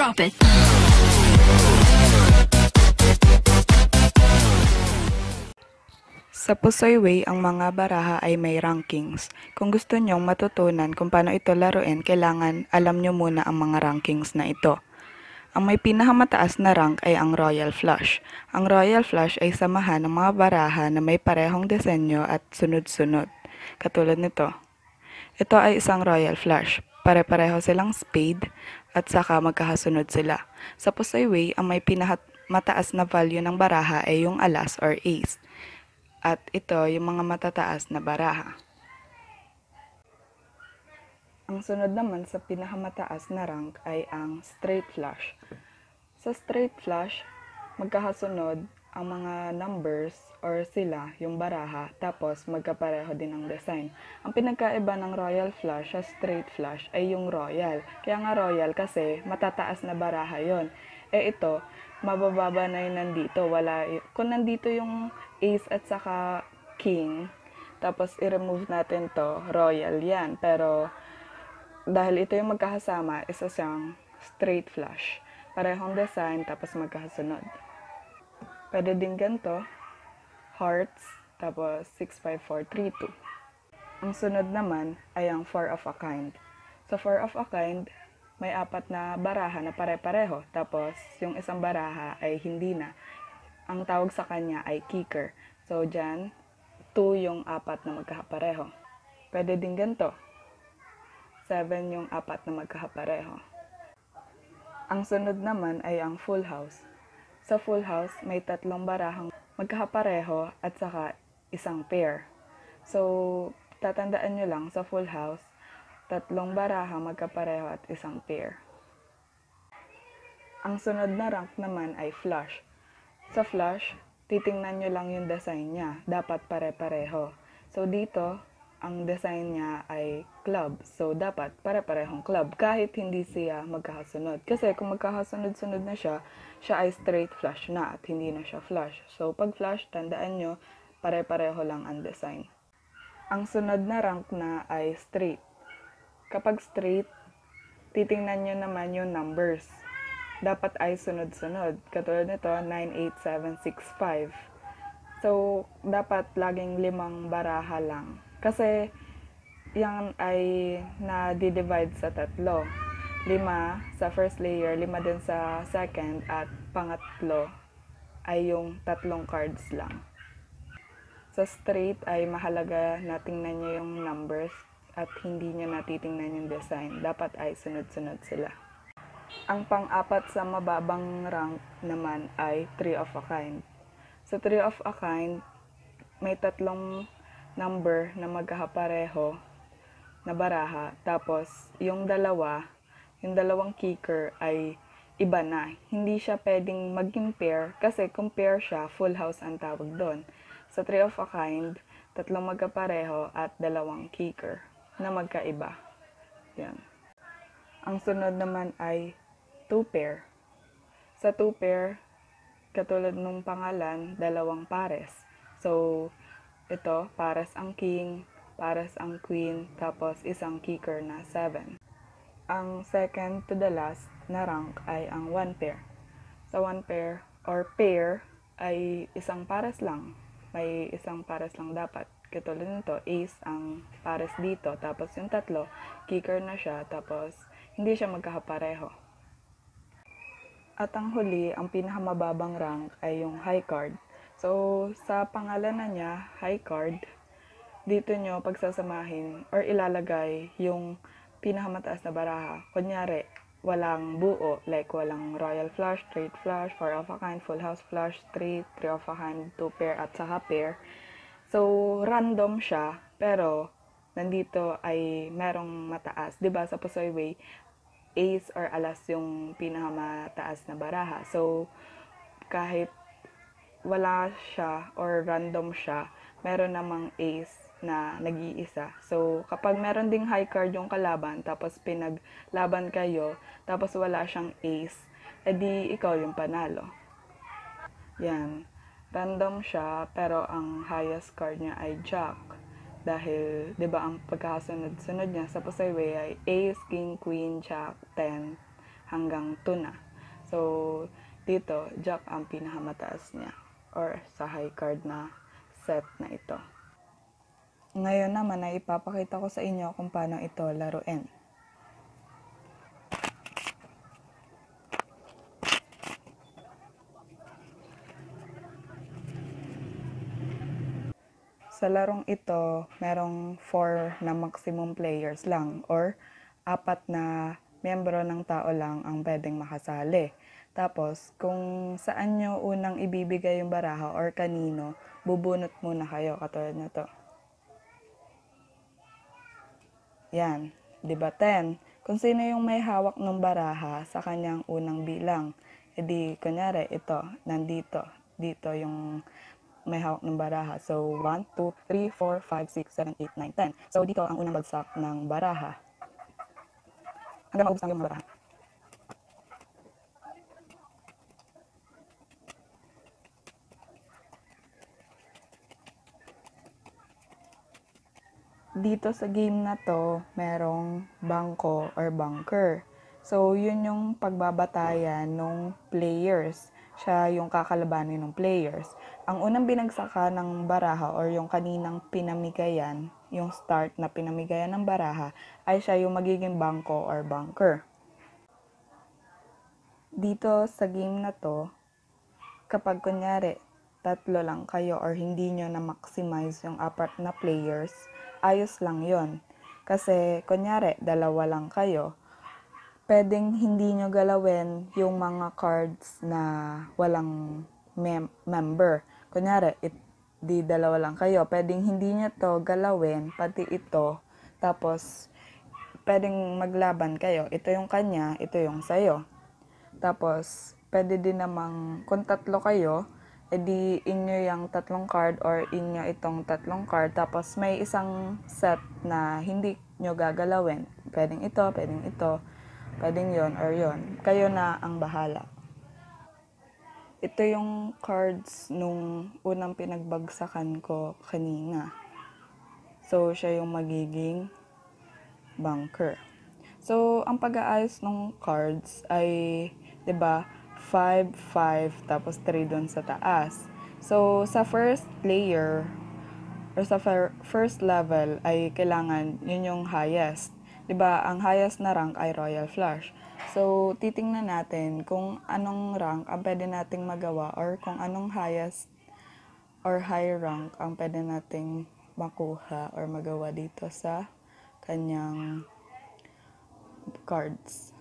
Drop it. Sa Pusoy Way, ang mga baraha ay may rankings. Kung gusto nyong matutunan kung paano ito laruin, kailangan alam nyo muna ang mga rankings na ito. Ang may pinakamataas na rank ay ang Royal Flush. Ang Royal Flush ay samahan ng mga baraha na may parehong disenyo at sunod-sunod, katulad nito. Ito ay isang Royal Flush. Pare-pareho silang spade, at saka magkakasunod sila. Sa Way, ang may pinahat mataas na value ng baraha ay yung alas or ace. At ito yung mga matataas na baraha. Ang sunod naman sa pinakamataas na rank ay ang straight flush. Sa straight flush, magkakasunod ang mga numbers or sila, yung baraha, tapos magkapareho din ang design. Ang pinagkaiba ng royal flush sa straight flush ay yung royal. Kaya nga royal kasi matataas na baraha yon. Eh ito, mabababa na yun nandito. Wala, kung nandito yung ace at saka king, tapos i-remove natin to, royal yan. Pero dahil ito yung magkakasama, isa siyang straight flush. Parehong design, tapos magkasunod. Pwede din ganito, hearts, tapos 65432. Ang sunod naman ay ang four of a kind. so four of a kind, may apat na baraha na pare-pareho, tapos yung isang baraha ay hindi na. Ang tawag sa kanya ay kicker. So, dyan, 2 yung apat na magkakapareho. Pwede din ganito, 7 yung apat na magkakapareho. Ang sunod naman ay ang full house. Sa full house, may tatlong barahang magkapareho at saka isang pair. So, tatandaan nyo lang sa full house, tatlong baraha magkapareho at isang pair. Ang sunod na rank naman ay flush. Sa flush, titingnan nyo lang yung design niya. Dapat pare-pareho. So, dito, ang design niya ay club. So, dapat pare-parehong club kahit hindi siya magkakasunod. Kasi kung magkakasunod-sunod na siya, siya ay straight flush na at hindi na siya flush. So, pag flush, tandaan nyo, pare-pareho lang ang design. Ang sunod na rank na ay straight. Kapag straight, titingnan nyo naman yung numbers. Dapat ay sunod-sunod. Katulad nito, 98765. So, dapat laging limang baraha lang kasi, yan ay na-divide sa tatlo. Lima sa first layer, lima din sa second, at pangatlo ay yung tatlong cards lang. Sa straight ay mahalaga na tingnan nyo yung numbers at hindi nyo natitingnan yung design. Dapat ay sunod-sunod sila. Ang pang-apat sa mababang rank naman ay three of a kind. Sa three of a kind, may tatlong number na magkapareho na baraha. Tapos, yung dalawa, yung dalawang kicker ay iba na. Hindi siya pwedeng maging pair kasi compare siya, full house ang tawag doon. Sa so, three of a kind, tatlong magkapareho at dalawang kicker na magkaiba. Yan. Ang sunod naman ay two pair. Sa two pair, katulad nung pangalan, dalawang pares. So, ito, pares ang king, pares ang queen, tapos isang kicker na 7. Ang second to the last na rank ay ang one pair. Sa one pair or pair ay isang pares lang. May isang pares lang dapat. Katulad nito, ace ang pares dito. Tapos yung tatlo, kicker na siya. Tapos hindi siya magkakapareho. At ang huli, ang pinakamababang rank ay yung high card So, sa pangalan na niya, high card, dito nyo pagsasamahin or ilalagay yung pinakamataas na baraha. Kunyari, walang buo, like walang royal flush, straight flush, four of a kind, full house flush, three, three of a kind, two pair, at saka pair. So, random siya, pero nandito ay merong mataas. ba diba, sa Pusoy Way, ace or alas yung pinakamataas na baraha. So, kahit wala siya or random siya, meron namang ace na nag-iisa. So, kapag meron ding high card yung kalaban, tapos pinaglaban kayo, tapos wala siyang ace, edi ikaw yung panalo. Yan. Random siya, pero ang highest card niya ay Jack. Dahil, di ba, ang pagkasunod-sunod niya sa Pasayway ay Ace, King, Queen, Jack, 10, hanggang 2 na. So, dito, Jack ang pinakamataas niya or sa high card na set na ito. Ngayon naman ay ipapakita ko sa inyo kung paano ito laruin. Sa larong ito, merong 4 na maximum players lang or apat na miyembro ng tao lang ang pwedeng makasali. Tapos, kung saan nyo unang ibibigay yung baraha or kanino, bubunot muna kayo, katulad na to. Yan. Diba 10? Kung sino yung may hawak ng baraha sa kanyang unang bilang, edi eh kunyari ito, nandito, dito yung may hawak ng baraha. So, 1, 2, 3, 4, 5, 6, 7, 8, 9, 10. So, dito ang unang bagsak ng baraha. Hanggang maubos ang iyong baraha. dito sa game na to, merong bangko or bunker. So, yun yung pagbabatayan ng players. Siya yung kakalabanin ng players. Ang unang binagsaka ng baraha or yung kaninang pinamigayan, yung start na pinamigayan ng baraha, ay siya yung magiging bangko or bunker. Dito sa game na to, kapag kunyari tatlo lang kayo or hindi nyo na-maximize yung apat na players, ayos lang yon Kasi, kunyari, dalawa lang kayo, pwedeng hindi nyo galawin yung mga cards na walang mem- member. Kunyari, it, di dalawa lang kayo, pwedeng hindi nyo to galawin, pati ito, tapos pwedeng maglaban kayo. Ito yung kanya, ito yung sayo. Tapos, pwede din namang, kung tatlo kayo, edi eh, inyo yung tatlong card or inyo itong tatlong card. Tapos may isang set na hindi nyo gagalawin. Pwedeng ito, pwedeng ito, pwedeng yon or yon. Kayo na ang bahala. Ito yung cards nung unang pinagbagsakan ko kanina. So, siya yung magiging banker. So, ang pag-aayos ng cards ay, ba diba, 5, 5, tapos 3 doon sa taas. So, sa first layer, or sa first level, ay kailangan yun yung highest. ba diba, ang highest na rank ay Royal Flush. So, titingnan natin kung anong rank ang pwede nating magawa or kung anong highest or high rank ang pwede nating makuha or magawa dito sa kanyang cards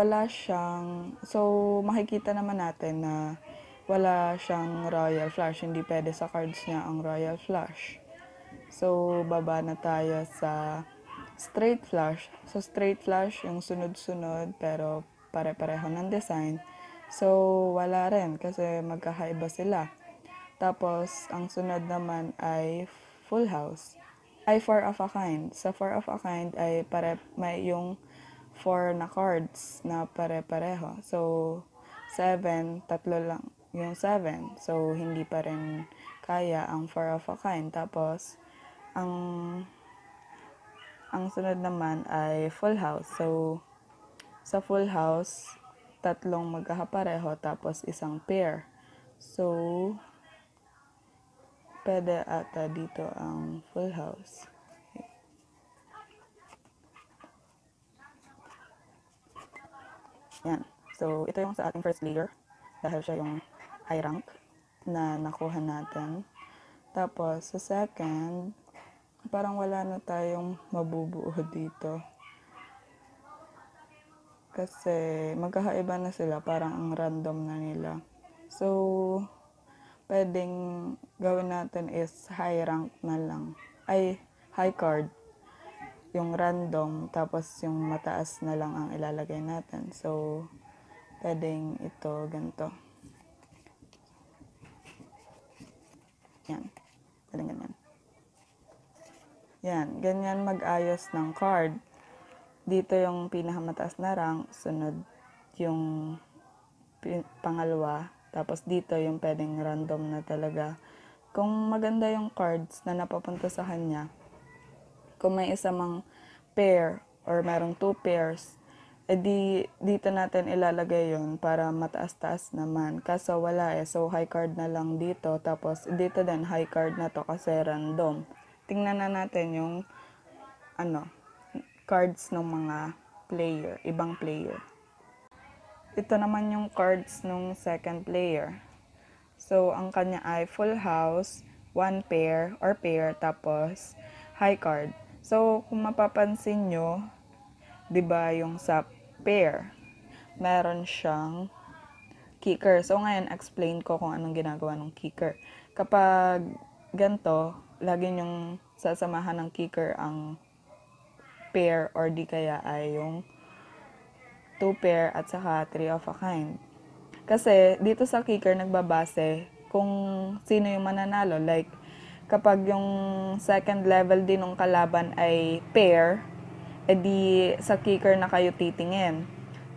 wala siyang, so makikita naman natin na wala siyang royal flush. Hindi pwede sa cards niya ang royal flush. So, baba na tayo sa straight flush. So, straight flush, yung sunod-sunod, pero pare-pareho ng design. So, wala rin kasi magkakaiba sila. Tapos, ang sunod naman ay full house. Ay, four of a kind. Sa four of a kind ay pare, may yung four na chords na pare-pareho. So, 7, tatlo lang yung 7. So, hindi pa rin kaya ang four of a kind. Tapos, ang ang sunod naman ay full house. So, sa full house, tatlong magkakapareho tapos isang pair. So, pwede ata dito ang full house. Yan. So, ito yung sa ating first layer. Dahil siya yung high rank na nakuha natin. Tapos, sa second, parang wala na tayong mabubuo dito. Kasi, magkakaiba na sila. Parang ang random na nila. So, pwedeng gawin natin is high rank na lang. Ay, high card yung random tapos yung mataas na lang ang ilalagay natin. So, pwedeng ito ganito. Yan. Pwedeng ganyan. Yan. Ganyan mag-ayos ng card. Dito yung pinakamataas na rank. Sunod yung pangalawa. Tapos dito yung pwedeng random na talaga. Kung maganda yung cards na napapunta sa kanya, kung may isa mang pair or merong two pairs, edi eh, dito natin ilalagay yon para mataas-taas naman. Kaso wala eh, so high card na lang dito. Tapos dito din high card na to kasi random. Tingnan na natin yung ano, cards ng mga player, ibang player. Ito naman yung cards ng second player. So, ang kanya ay full house, one pair or pair, tapos high card. So, kung mapapansin nyo, 'di ba, yung sa pair, meron siyang kicker. So, ngayon, explain ko kung anong ginagawa ng kicker. Kapag ganto, lagi yung sasamahan ng kicker ang pair or di kaya ay yung two pair at saka three of a kind. Kasi, dito sa kicker, nagbabase kung sino yung mananalo. Like, kapag yung second level din ng kalaban ay pair, edi eh sa kicker na kayo titingin.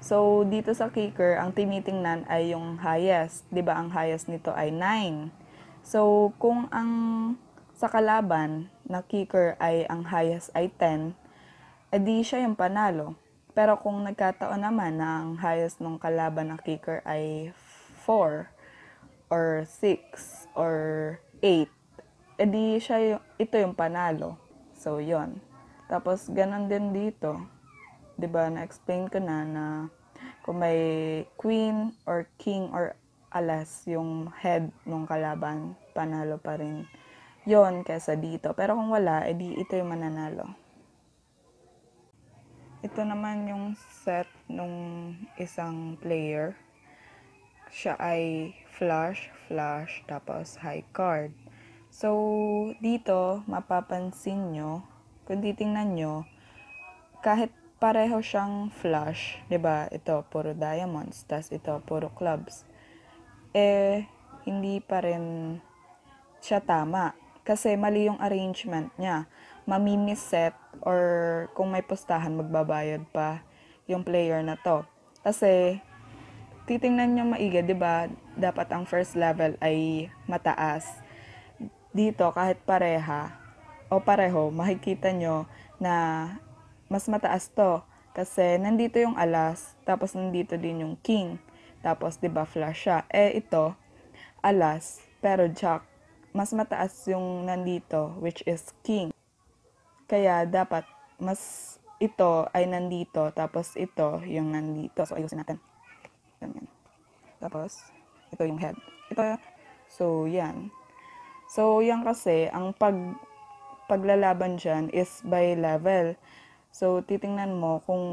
So, dito sa kicker, ang tinitingnan ay yung highest. ba diba, ang highest nito ay 9. So, kung ang sa kalaban na kicker ay ang highest ay 10, edi eh siya yung panalo. Pero kung nagkataon naman na ang highest ng kalaban na kicker ay 4 or 6 or 8, edi eh, siya yung, ito yung panalo. So, yon Tapos, ganun din dito. ba diba, na-explain ko na na kung may queen or king or alas yung head ng kalaban, panalo pa rin yon kesa dito. Pero kung wala, edi eh, ito yung mananalo. Ito naman yung set nung isang player. Siya ay flush, flush, tapos high card. So, dito, mapapansin nyo, kung titingnan nyo, kahit pareho siyang flush, ba diba? Ito, puro diamonds, tas ito, puro clubs. Eh, hindi pa rin siya tama. Kasi mali yung arrangement niya. Mamimiset or kung may pustahan, magbabayad pa yung player na to. Kasi, titingnan nyo maigi, ba diba? Dapat ang first level ay mataas dito kahit pareha o pareho, makikita nyo na mas mataas to. Kasi nandito yung alas, tapos nandito din yung king. Tapos, di ba, flush siya. Eh, ito, alas, pero jack. Mas mataas yung nandito, which is king. Kaya, dapat, mas ito ay nandito, tapos ito yung nandito. So, ayusin natin. Ganyan. Tapos, ito yung head. Ito, so, yan. So, yan kasi, ang pag, paglalaban dyan is by level. So, titingnan mo kung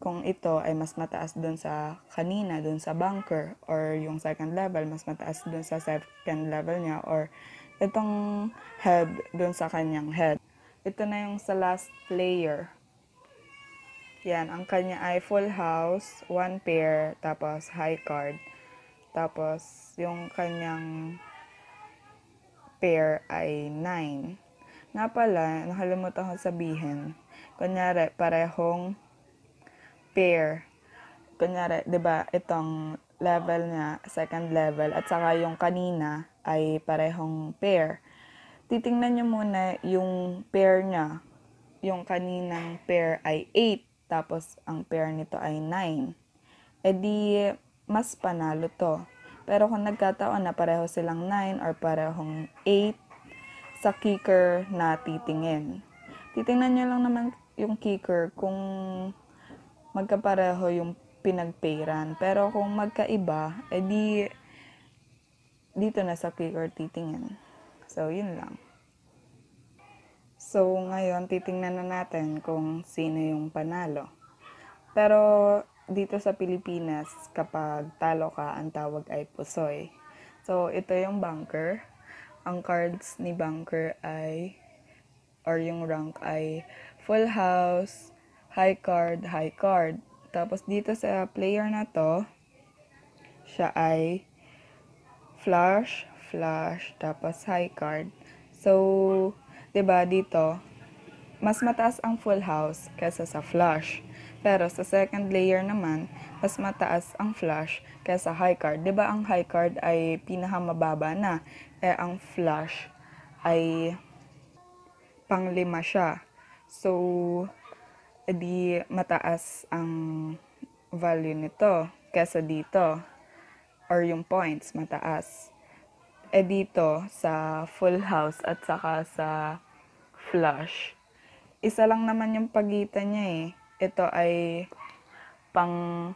kung ito ay mas mataas dun sa kanina, dun sa bunker, or yung second level, mas mataas dun sa second level niya, or itong head dun sa kanyang head. Ito na yung sa last player. Yan, ang kanya ay full house, one pair, tapos high card. Tapos, yung kanyang pair ay 9. Nga pala, nakalimutan ko sabihin. Kunyari, parehong pair. Kunyari, ba diba, itong level niya, second level, at saka yung kanina ay parehong pair. Titingnan niyo muna yung pair niya. Yung kaninang pair ay 8, tapos ang pair nito ay 9. E eh di, mas panalo to. Pero kung nagkataon na pareho silang 9 or parehong 8 sa kicker na titingin. Titingnan nyo lang naman yung kicker kung magkapareho yung pinagpairan. Pero kung magkaiba, edi eh dito na sa kicker titingin. So, yun lang. So, ngayon titingnan na natin kung sino yung panalo. Pero dito sa Pilipinas, kapag talo ka, ang tawag ay pusoy. So, ito yung banker. Ang cards ni banker ay, or yung rank ay full house, high card, high card. Tapos, dito sa player na to, siya ay flush, flush, tapos high card. So, 'di ba dito, mas mataas ang full house kaysa sa flush. Pero sa second layer naman, mas mataas ang flush kaysa high card. 'Di ba ang high card ay pinakamababa na, eh ang flush ay panglima siya. So, edi mataas ang value nito kaysa dito or yung points mataas. Eh dito sa full house at saka sa flush, isa lang naman yung pagitan niya eh ito ay pang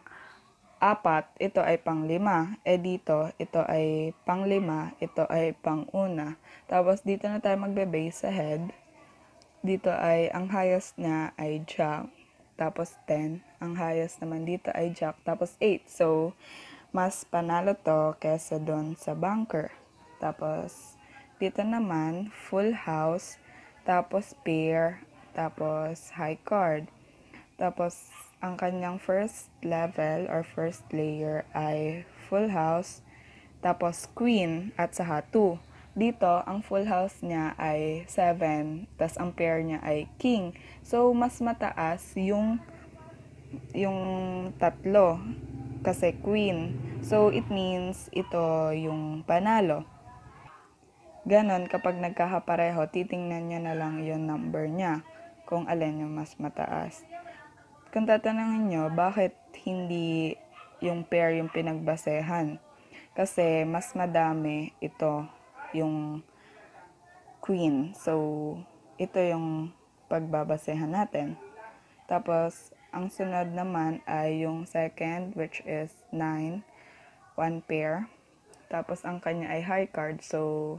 apat, ito ay pang lima. E eh, dito, ito ay pang lima, ito ay pang una. Tapos dito na tayo magbe-base sa head. Dito ay ang highest niya ay jack. Tapos 10. Ang highest naman dito ay jack. Tapos 8. So, mas panalo to kesa don sa bunker. Tapos, dito naman, full house. Tapos pair. Tapos high card. Tapos, ang kanyang first level or first layer ay full house, tapos queen at saha 2. Dito, ang full house niya ay 7, tapos ang pair niya ay king. So, mas mataas yung yung tatlo kasi queen. So, it means ito yung panalo. Ganon, kapag nagkakapareho, titingnan niya na lang yung number niya kung alin yung mas mataas kung tatanungin nyo, bakit hindi yung pair yung pinagbasehan? Kasi mas madami ito yung queen. So, ito yung pagbabasehan natin. Tapos, ang sunod naman ay yung second, which is 9, one pair. Tapos, ang kanya ay high card. So,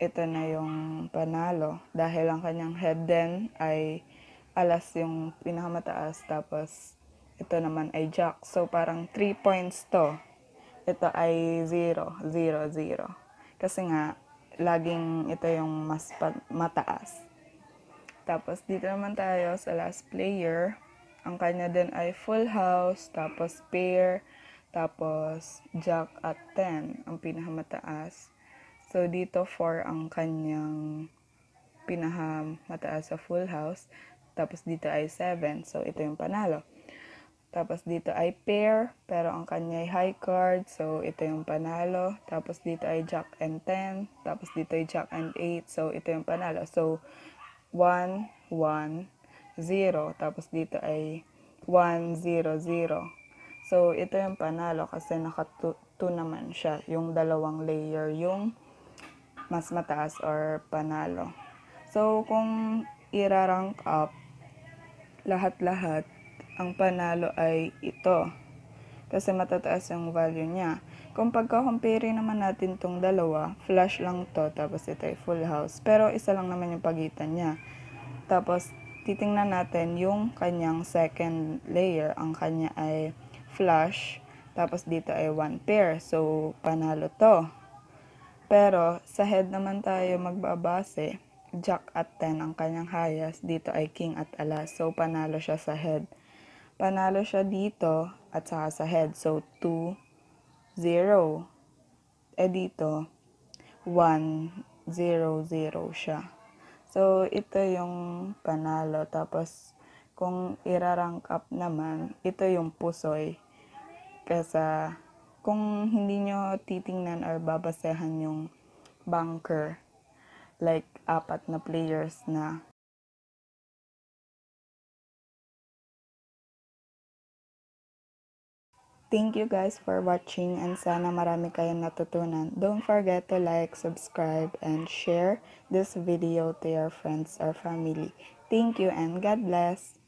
ito na yung panalo. Dahil ang kanyang head then ay alas yung pinakamataas. Tapos, ito naman ay jack. So, parang 3 points to. Ito ay 0, 0, 0. Kasi nga, laging ito yung mas mataas. Tapos, dito naman tayo sa last player. Ang kanya din ay full house, tapos pair, tapos jack at 10, ang pinakamataas. So, dito 4 ang kanyang pinakamataas sa full house. Tapos dito ay 7. So, ito yung panalo. Tapos dito ay pair, pero ang kanya ay high card. So, ito yung panalo. Tapos dito ay jack and 10. Tapos dito ay jack and 8. So, ito yung panalo. So, 1, 1, 0. Tapos dito ay 1, 0, 0. So, ito yung panalo kasi naka 2 naman siya. Yung dalawang layer yung mas mataas or panalo. So, kung irarank up, lahat-lahat, ang panalo ay ito. Kasi matataas yung value niya. Kung pagka-compare naman natin tong dalawa, flash lang to, tapos ito ay full house. Pero isa lang naman yung pagitan niya. Tapos, titingnan natin yung kanyang second layer. Ang kanya ay flush, tapos dito ay one pair. So, panalo to. Pero, sa head naman tayo magbabase Jack at 10 ang kanyang hayas, dito ay King at Alas, so panalo siya sa head. Panalo siya dito at saka sa head, so 2, 0. Eh dito, 1, 0, 0 siya. So, ito yung panalo. Tapos, kung irarank up naman, ito yung pusoy. Kesa, kung hindi nyo titingnan or babasehan yung banker, like apat na players na Thank you guys for watching and sana marami kayong natutunan. Don't forget to like, subscribe, and share this video to your friends or family. Thank you and God bless!